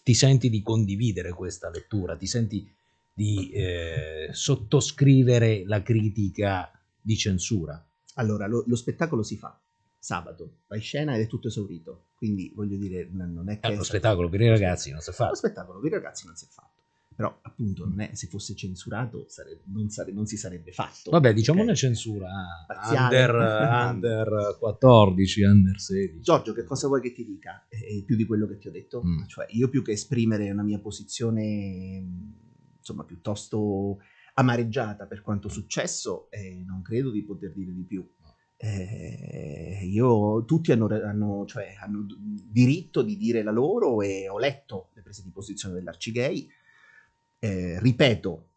ti senti di condividere questa lettura, ti senti di eh, sottoscrivere la critica di censura? Allora, lo, lo, spettacolo si fa sabato, vai in scena ed è tutto esaurito. Quindi voglio dire, non è che... Eh, lo spettacolo per i ragazzi non si è fatto. Lo spettacolo per i ragazzi non si è fatto però appunto non è, se fosse censurato sare, non, sare, non, si sarebbe fatto. Vabbè, diciamo okay. una censura under, under 14, under 16. Giorgio, che cosa vuoi che ti dica? Eh, più di quello che ti ho detto? Mm. Cioè, io più che esprimere una mia posizione, insomma, piuttosto amareggiata per quanto successo, eh, non credo di poter dire di più. Eh, io, tutti hanno, hanno, cioè, hanno diritto di dire la loro e ho letto le prese di posizione dell'Arcigay, eh, ripeto,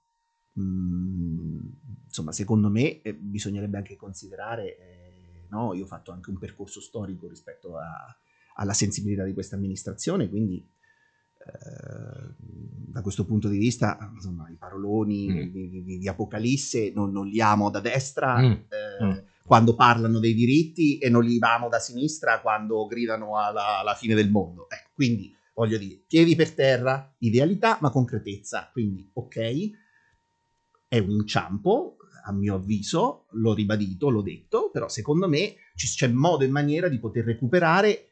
mh, mm, insomma, secondo me eh, bisognerebbe anche considerare, eh, no? io ho fatto anche un percorso storico rispetto a, alla sensibilità di questa amministrazione, quindi eh, da questo punto di vista, insomma, i paroloni mm. di, Apocalisse non, non, li amo da destra mm. Eh, mm. quando parlano dei diritti e non li amo da sinistra quando gridano alla, alla fine del mondo. Ecco, quindi voglio dire, piedi per terra, idealità ma concretezza, quindi ok, è un inciampo, a mio avviso, l'ho ribadito, l'ho detto, però secondo me c'è modo e maniera di poter recuperare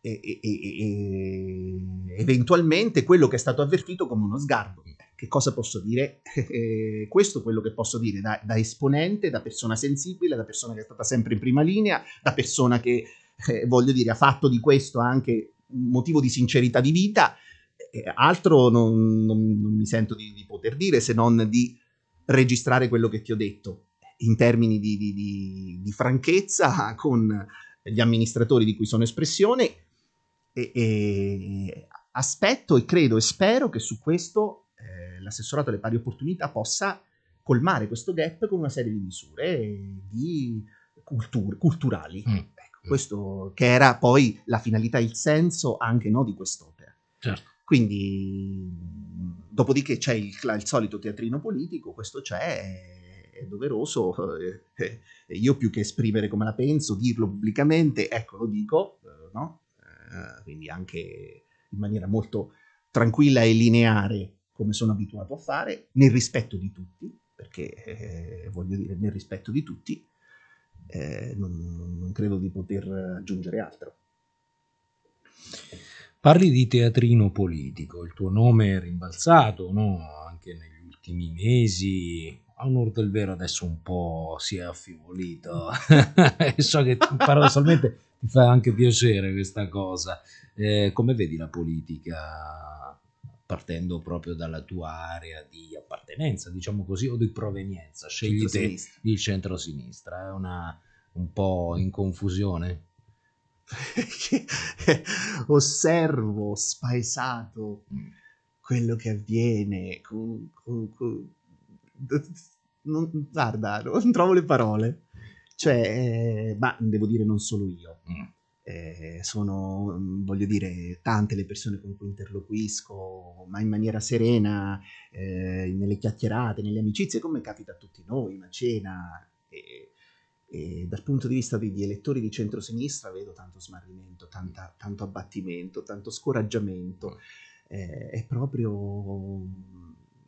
e, e, e, eventualmente quello che è stato avvertito come uno sgarbo. Che cosa posso dire? Eh, questo è quello che posso dire da, da, esponente, da persona sensibile, da persona che è stata sempre in prima linea, da persona che, eh, voglio dire, ha fatto di questo anche motivo di sincerità di vita, eh, altro non, non, non mi sento di, di, poter dire se non di registrare quello che ti ho detto in termini di, di, di franchezza con gli amministratori di cui sono espressione e, e aspetto e credo e spero che su questo eh, l'assessorato alle pari opportunità possa colmare questo gap con una serie di misure di cultur- culturali. Mm. Certo. questo che era poi la finalità, il senso anche no, di quest'opera. Certo. Quindi, dopodiché c'è il, il, solito teatrino politico, questo c'è, è, è doveroso, eh, eh, io più che esprimere come la penso, dirlo pubblicamente, ecco lo dico, eh, no? Eh, quindi anche in maniera molto tranquilla e lineare come sono abituato a fare, nel rispetto di tutti, perché eh, voglio dire nel rispetto di tutti, eh, non, credo di poter aggiungere altro. Parli di teatrino politico, il tuo nome è rimbalzato no? anche negli ultimi mesi, a onor del vero adesso un po' si è affievolito, so che paradossalmente ti fa anche piacere questa cosa. Eh, come vedi la politica partendo proprio dalla tua area di appartenenza, diciamo così, o di provenienza? Scegli il centro-sinistra, è una un po' in confusione. osservo spaesato quello che avviene. Con, con, con... Non, guarda, non trovo le parole. Cioè, eh, ma devo dire non solo io. Mm. Eh, sono, voglio dire, tante le persone con cui interloquisco, ma in maniera serena, eh, nelle chiacchierate, nelle amicizie, come capita a tutti noi, una cena. E e dal punto di vista degli elettori di centrosinistra vedo tanto smarrimento, tanta, tanto abbattimento, tanto scoraggiamento. Mm. Eh, è proprio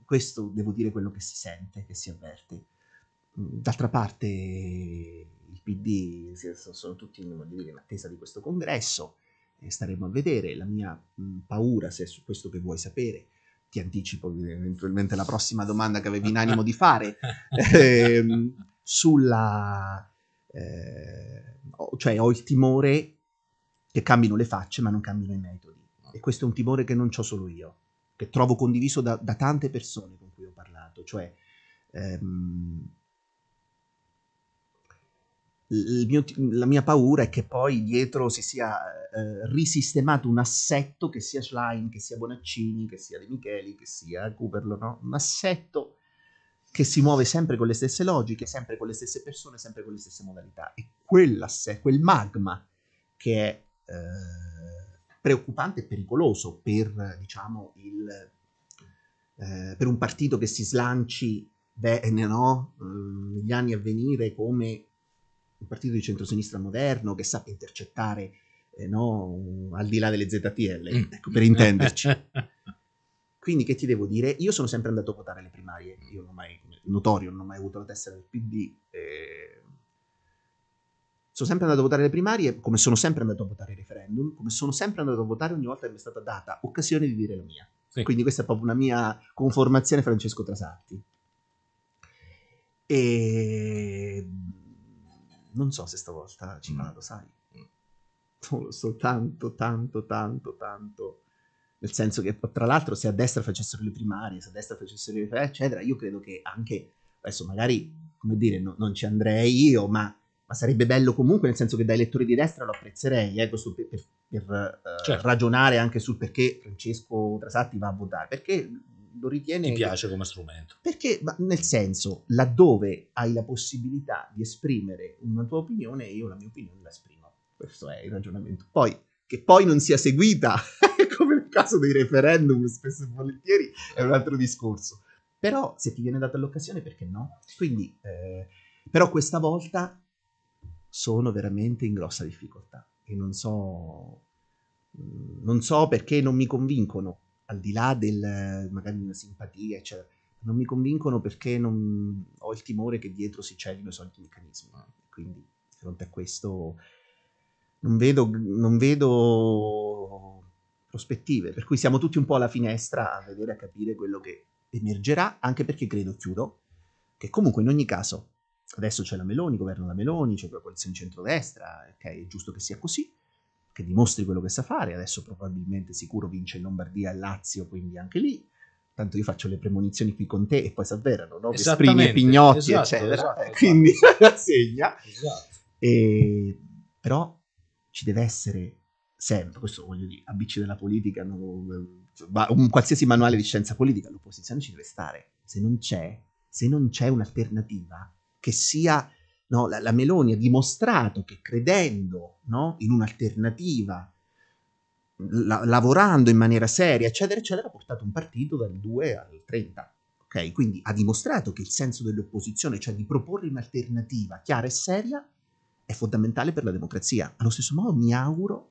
questo, devo dire, quello che si sente, che si avverte. Mm, d'altra parte il PD sono tutti dire, in attesa di questo congresso, staremo a vedere. La mia mm, paura, se è su questo che vuoi sapere, ti anticipo eventualmente la prossima domanda che avevi in animo di fare, eh, sulla, eh, ho, cioè ho il timore che cambino le facce ma non cambino i metodi. E questo è un timore che non ho solo io, che trovo condiviso da, da tante persone con cui ho parlato, cioè ehm, mio, la mia paura è che poi dietro si sia eh, risistemato un assetto che sia Schlein, che sia Bonaccini, che sia De Micheli, che sia Cooperlo, no? un assetto che si muove sempre con le stesse logiche, sempre con le stesse persone, sempre con le stesse modalità. E quella, quel magma che è eh, preoccupante e pericoloso per, diciamo, il, eh, per, un partito che si slanci bene, no? Eh, negli anni a venire come un partito di centrosinistra moderno che sappia intercettare eh, no? al di là delle ZTL, mm. ecco, per intenderci. Quindi che ti devo dire? Io sono sempre andato a votare le primarie, io non ho mai, notorio, non ho mai avuto la tessera del PD. Eh... Sono sempre andato a votare le primarie, come sono sempre andato a votare il referendum, come sono sempre andato a votare ogni volta che mi è stata data occasione di dire la mia. Sì. Quindi questa è proprio una mia conformazione Francesco Trasatti. E non so se stavolta ci mm. vado, sai. lo so tanto, tanto, tanto, tanto nel senso che tra l'altro se a destra facessero le primarie, se a destra facessero le primarie, eccetera, io credo che anche, adesso magari, come dire, no, non ci andrei io, ma, ma, sarebbe bello comunque, nel senso che dai lettori di destra lo apprezzerei, ecco, eh, su, per, per, per eh, certo. ragionare anche sul perché Francesco Trasatti va a votare, perché lo ritiene... Mi piace che, come strumento. Perché, nel senso, laddove hai la possibilità di esprimere una tua opinione, io la mia opinione la esprimo. Questo è il ragionamento. Poi che poi non sia seguita, come nel caso dei referendum, spesso e volentieri è un altro discorso. Però se ti viene data l'occasione, perché no? Quindi, eh, però questa volta sono veramente in grossa difficoltà e non so, mm, non so perché non mi convincono, al di là del magari una simpatia, eccetera. Non mi convincono perché non, ho il timore che dietro si celino i soliti meccanismi. Quindi, di fronte a questo, non vedo, non vedo prospettive, per cui siamo tutti un po' alla finestra a vedere, a capire quello che emergerà, anche perché credo, chiudo, che comunque in ogni caso adesso c'è la Meloni, governo la Meloni, c'è la coalizione centrodestra, ok, è giusto che sia così, che dimostri quello che sa fare, adesso probabilmente sicuro vince in Lombardia e Lazio, quindi anche lì, tanto io faccio le premonizioni qui con te e poi si avverano, no? Vesprimi, Pignotti, esatto, eccetera, esatto, quindi esatto. la segna. Esatto. E, però ci deve essere sempre, questo voglio dire, ABC della politica, no, un qualsiasi manuale di scienza politica, l'opposizione ci deve stare. Se non c'è, se non c'è un'alternativa che sia, no, la, la, Meloni ha dimostrato che credendo no, in un'alternativa, la, lavorando in maniera seria, eccetera, eccetera, ha portato un partito dal 2 al 30. Okay? Quindi ha dimostrato che il senso dell'opposizione, cioè di proporre un'alternativa chiara e seria, è fondamentale per la democrazia. Allo stesso modo mi auguro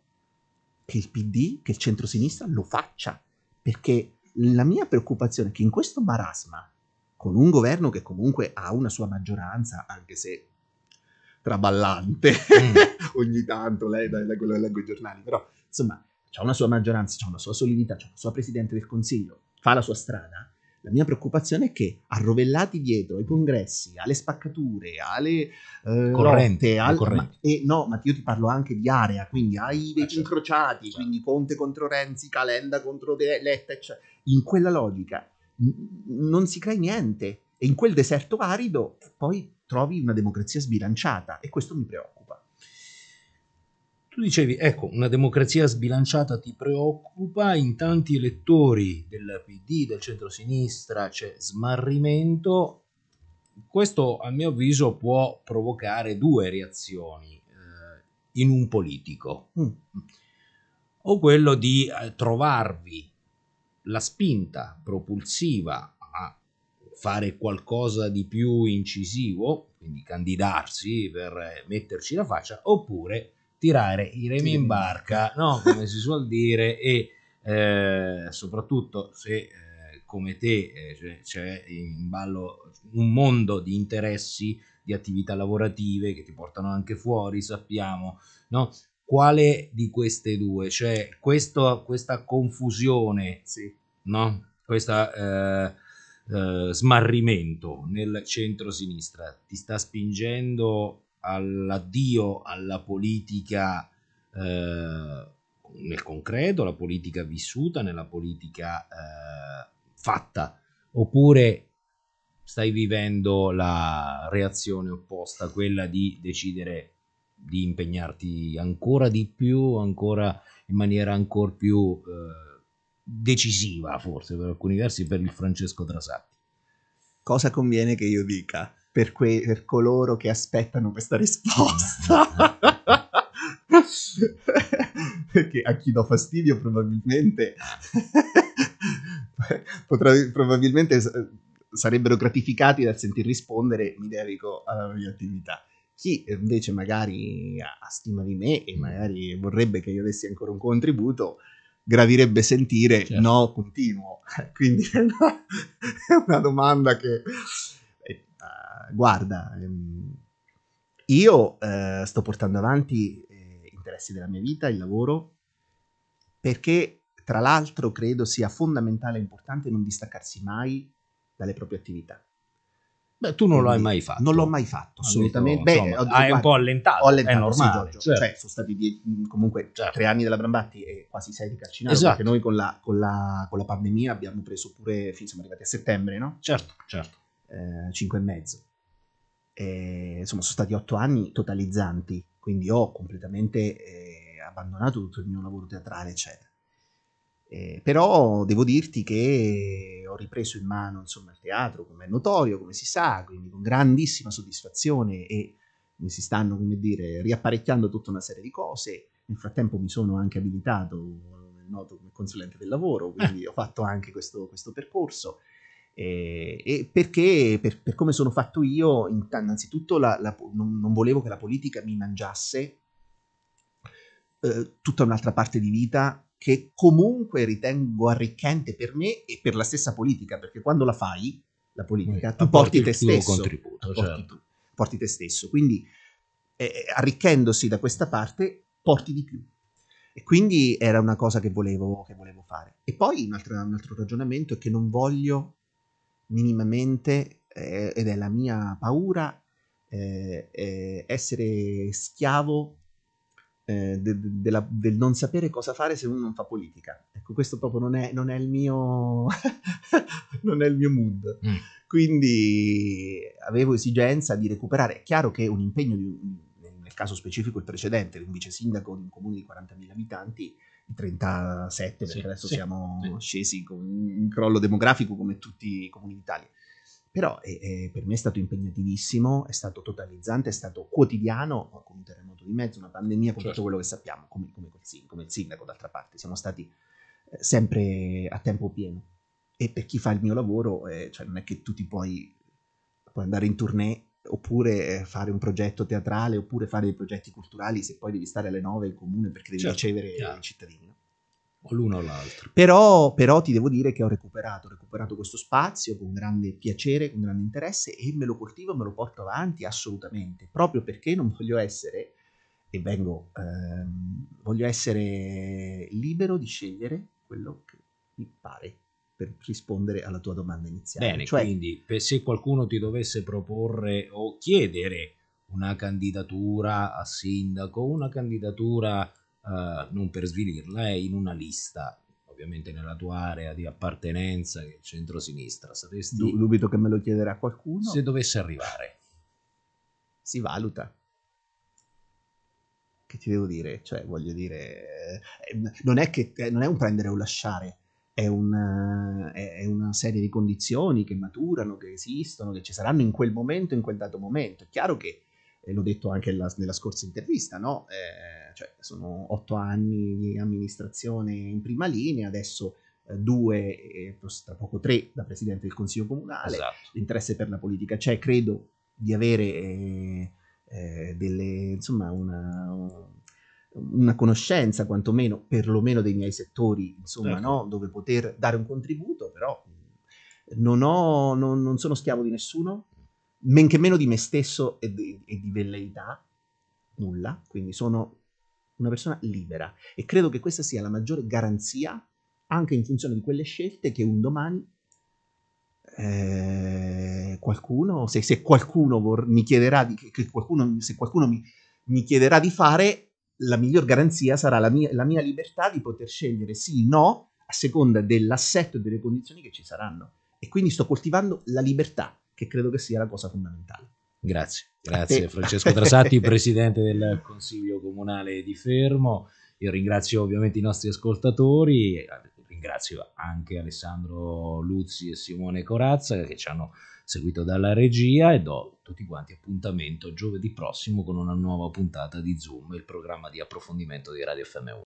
che il PD, che il centrosinistra lo faccia, perché la mia preoccupazione è che in questo marasma, con un governo che comunque ha una sua maggioranza, anche se traballante, mm. ogni tanto lei, da quello che leggo i giornali, però insomma, c'è una sua maggioranza, c'è una sua solidità, c'è una sua presidente del Consiglio, fa la sua strada, la mia preoccupazione è che arrovellati dietro ai congressi, alle spaccature, alle eh, corrente, al, e no, ma io ti parlo anche di area, quindi ai veti certo, incrociati, certo. quindi Ponte contro Renzi, Calenda contro De- Letta, eccetera. In quella logica n- non si crea niente e in quel deserto arido poi trovi una democrazia sbilanciata e questo mi preoccupa. Tu dicevi, ecco, una democrazia sbilanciata ti preoccupa, in tanti elettori del PD, del centro-sinistra c'è smarrimento. Questo a mio avviso può provocare due reazioni eh, in un politico. Mm. O quello di eh, trovarvi la spinta propulsiva a fare qualcosa di più incisivo, quindi candidarsi per metterci la faccia, oppure tirare i remi in barca, no? come si suol dire, e eh, soprattutto se eh, come te eh, cioè, c'è in ballo un mondo di interessi, di attività lavorative che ti portano anche fuori, sappiamo, no? Quale di queste due? Cioè, questo, questa confusione, sì. no? Questa... Uh, smarrimento nel centro-sinistra ti sta spingendo all'addio alla politica eh, nel concreto, la politica vissuta, nella politica eh, fatta, oppure stai vivendo la reazione opposta, quella di decidere di impegnarti ancora di più, ancora in maniera ancora più eh, decisiva, forse per alcuni versi, per il Francesco Trasatti. Cosa conviene che io dica? per, que- per coloro che aspettano questa risposta. Perché a chi do fastidio probabilmente, potrà, probabilmente sarebbero gratificati dal sentir rispondere mi dedico alla mia attività chi invece magari ha stima di me e magari vorrebbe che io dessi ancora un contributo, gravirebbe sentire certo. no continuo. Quindi è una, è una domanda che guarda, ehm, io eh, sto portando avanti eh, interessi della mia vita, il lavoro, perché tra l'altro credo sia fondamentale e importante non distaccarsi mai dalle proprie attività. Beh, tu non l'hai mai fatto. Non l'ho mai fatto, assolutamente. Beh, insomma, ho hai guarda, un po' allentato, ho allentato è normale. Sì, certo. cioè, sono stati die- mm, comunque certo. tre anni della Brambatti e quasi sei di Carcinaro, esatto. perché noi con la, con, la, con la, pandemia abbiamo preso pure, siamo arrivati a settembre, no? Certo, certo. Eh, cinque e mezzo eh, insomma, sono stati otto anni totalizzanti, quindi ho completamente eh, abbandonato tutto il mio lavoro teatrale, eccetera. Eh, però devo dirti che ho ripreso in mano insomma, il teatro, come è notorio, come si sa, quindi con grandissima soddisfazione e mi si stanno, come dire, riapparecchiando tutta una serie di cose. Nel frattempo mi sono anche abilitato, noto come consulente del lavoro, quindi ho fatto anche questo, questo percorso. Eh, e perché, per, per, come sono fatto io, innanzitutto la, la, non, non, volevo che la politica mi mangiasse eh, tutta un'altra parte di vita che comunque ritengo arricchente per me e per la stessa politica, perché quando la fai, la politica, eh, tu porti, te stesso. porti, certo. porti te stesso. Quindi eh, eh, arricchendosi da questa parte, porti di più. E quindi era una cosa che volevo, che volevo fare. E poi un altro, un altro ragionamento è che non voglio minimamente, eh, ed è la mia paura, eh, essere schiavo eh, de, de, de la, del non sapere cosa fare se uno non fa politica. Ecco, questo proprio non è, non è il, mio non è il mio mood. Mm. Quindi avevo esigenza di recuperare. È chiaro che un impegno, di, nel caso specifico il precedente, un vice sindaco di un comune di 40.000 abitanti, 37 perché sì, adesso sì, siamo sì. scesi con un crollo demografico come tutti i comuni d'Italia. Però è, eh, è, eh, per me è stato impegnativissimo, è stato totalizzante, è stato quotidiano, con un terremoto di mezzo, una pandemia, con certo. tutto quello che sappiamo, come, come, come il sindaco d'altra parte. Siamo stati eh, sempre a tempo pieno. E per chi fa il mio lavoro, eh, cioè non è che tu ti puoi, puoi andare in tournée oppure eh, fare un progetto teatrale, oppure fare dei progetti culturali se poi devi stare alle nove in comune perché devi certo, ricevere chiaro. i cittadini. No? O l'uno o l'altro. Però, però, ti devo dire che ho recuperato, ho recuperato questo spazio con grande piacere, con grande interesse e me lo coltivo, me lo porto avanti assolutamente, proprio perché non voglio essere, e vengo, ehm, voglio essere libero di scegliere quello che mi pare per rispondere alla tua domanda iniziale. Bene, cioè, quindi se qualcuno ti dovesse proporre o chiedere una candidatura a sindaco, una candidatura, uh, non per svilirla, è in una lista, ovviamente nella tua area di appartenenza, che è centro-sinistra, sapresti... Du- dubito che me lo chiederà qualcuno. Se dovesse arrivare. Si valuta che ti devo dire? Cioè, voglio dire, eh, non è, che, eh, non è un prendere o lasciare, è una, è una, serie di condizioni che maturano, che esistono, che ci saranno in quel momento, in quel dato momento. È chiaro che, eh, l'ho detto anche la, nella scorsa intervista, no? eh, cioè sono otto anni di amministrazione in prima linea, adesso eh, due, eh, tra poco tre, da Presidente del Consiglio Comunale. Esatto. L'interesse per la politica c'è, cioè, credo di avere eh, eh, delle, insomma, una, un, una conoscenza quantomeno, perlomeno dei miei settori, insomma, certo. no? dove poter dare un contributo, però non, ho, non, non, sono schiavo di nessuno, men che meno di me stesso e di, e di velleità, nulla, quindi sono una persona libera e credo che questa sia la maggiore garanzia anche in funzione di quelle scelte che un domani eh, qualcuno, se, se qualcuno vor, mi chiederà di, qualcuno, se qualcuno mi, mi chiederà di fare, la miglior garanzia sarà la mia, la mia libertà di poter scegliere sì o no a seconda dell'assetto e delle condizioni che ci saranno. E quindi sto coltivando la libertà, che credo che sia la cosa fondamentale. Grazie, grazie Francesco Trasatti, presidente del Consiglio Comunale di Fermo. Io ringrazio ovviamente i nostri ascoltatori, ringrazio anche Alessandro Luzzi e Simone Corazza che ci hanno seguito dalla regia e do tutti quanti appuntamento giovedì prossimo con una nuova puntata di Zoom, il programma di approfondimento di Radio FM1.